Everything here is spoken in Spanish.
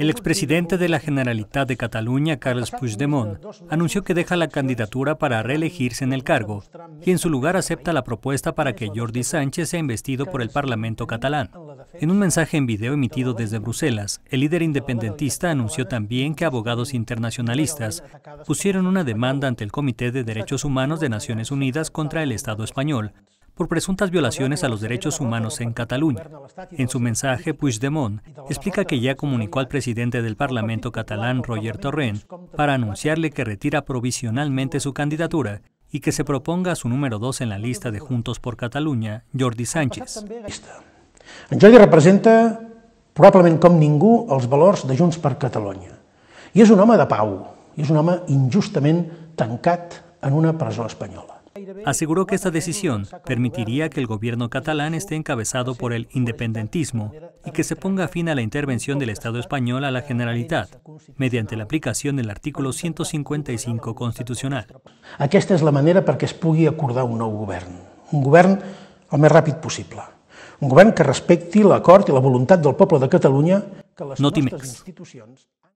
El expresidente de la Generalitat de Cataluña, Carles Puigdemont, anunció que deja la candidatura para reelegirse en el cargo y en su lugar acepta la propuesta para que Jordi Sánchez sea investido por el Parlamento catalán. En un mensaje en video emitido desde Bruselas, el líder independentista anunció también que abogados internacionalistas pusieron una demanda ante el Comité de Derechos Humanos de Naciones Unidas contra el Estado español por presuntas violaciones a los derechos humanos en Cataluña. En su mensaje, Puigdemont explica que ya comunicó al presidente del Parlamento catalán, Roger Torrent, para anunciarle que retira provisionalmente su candidatura y que se proponga su número dos en la lista de Juntos por Cataluña, Jordi Sánchez. Jordi representa probablement com ningú els valors de Junts per Cataluña. Y es un hombre de pau, Es un hombre injustamente tancat en una presó española. Aseguró que esta decisión permitiría que el gobierno catalán esté encabezado por el independentismo y que se ponga fin a la intervención del Estado español a la Generalitat mediante la aplicación del artículo 155 constitucional. Esta es la manera que se pueda acordar un nuevo gobierno, un gobierno lo más rápido posible, un gobierno que la corte y la voluntad del pueblo de Cataluña. no tiene